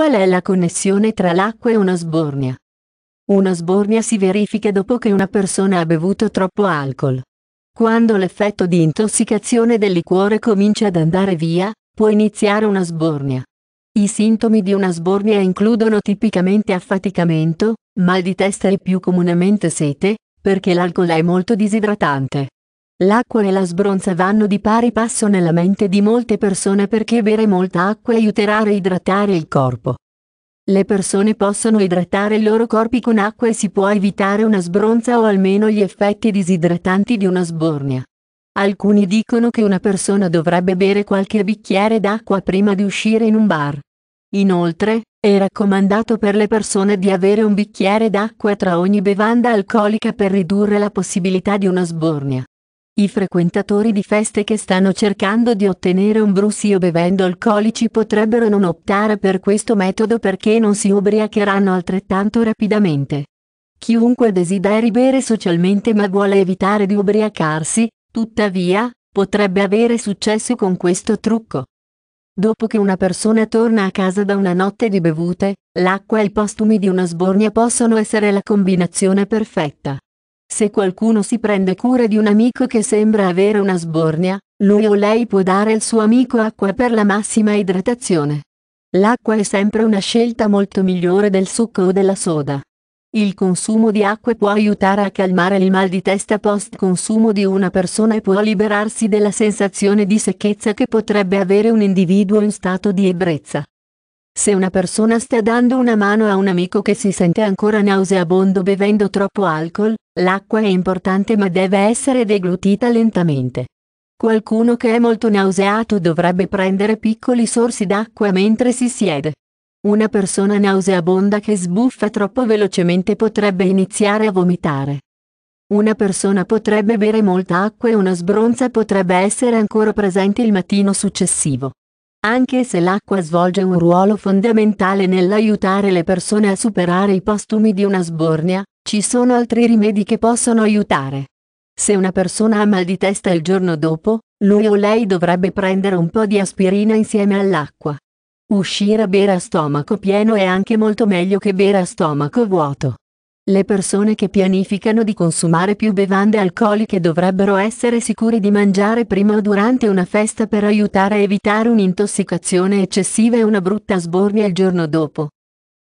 Qual è la connessione tra l'acqua e una sbornia? Una sbornia si verifica dopo che una persona ha bevuto troppo alcol. Quando l'effetto di intossicazione del liquore comincia ad andare via, può iniziare una sbornia. I sintomi di una sbornia includono tipicamente affaticamento, mal di testa e più comunemente sete, perché l'alcol è molto disidratante. L'acqua e la sbronza vanno di pari passo nella mente di molte persone perché bere molta acqua aiuterà a reidratare il corpo. Le persone possono idratare i loro corpi con acqua e si può evitare una sbronza o almeno gli effetti disidratanti di una sbornia. Alcuni dicono che una persona dovrebbe bere qualche bicchiere d'acqua prima di uscire in un bar. Inoltre, è raccomandato per le persone di avere un bicchiere d'acqua tra ogni bevanda alcolica per ridurre la possibilità di una sbornia. I frequentatori di feste che stanno cercando di ottenere un brusio bevendo alcolici potrebbero non optare per questo metodo perché non si ubriacheranno altrettanto rapidamente. Chiunque desideri bere socialmente ma vuole evitare di ubriacarsi, tuttavia, potrebbe avere successo con questo trucco. Dopo che una persona torna a casa da una notte di bevute, l'acqua e i postumi di una sbornia possono essere la combinazione perfetta. Se qualcuno si prende cura di un amico che sembra avere una sbornia, lui o lei può dare al suo amico acqua per la massima idratazione. L'acqua è sempre una scelta molto migliore del succo o della soda. Il consumo di acqua può aiutare a calmare il mal di testa post consumo di una persona e può liberarsi della sensazione di secchezza che potrebbe avere un individuo in stato di ebbrezza. Se una persona sta dando una mano a un amico che si sente ancora nauseabondo bevendo troppo alcol, L'acqua è importante ma deve essere deglutita lentamente. Qualcuno che è molto nauseato dovrebbe prendere piccoli sorsi d'acqua mentre si siede. Una persona nauseabonda che sbuffa troppo velocemente potrebbe iniziare a vomitare. Una persona potrebbe bere molta acqua e una sbronza potrebbe essere ancora presente il mattino successivo. Anche se l'acqua svolge un ruolo fondamentale nell'aiutare le persone a superare i postumi di una sbornia, ci sono altri rimedi che possono aiutare. Se una persona ha mal di testa il giorno dopo, lui o lei dovrebbe prendere un po' di aspirina insieme all'acqua. Uscire a bere a stomaco pieno è anche molto meglio che bere a stomaco vuoto. Le persone che pianificano di consumare più bevande alcoliche dovrebbero essere sicuri di mangiare prima o durante una festa per aiutare a evitare un'intossicazione eccessiva e una brutta sbornia il giorno dopo.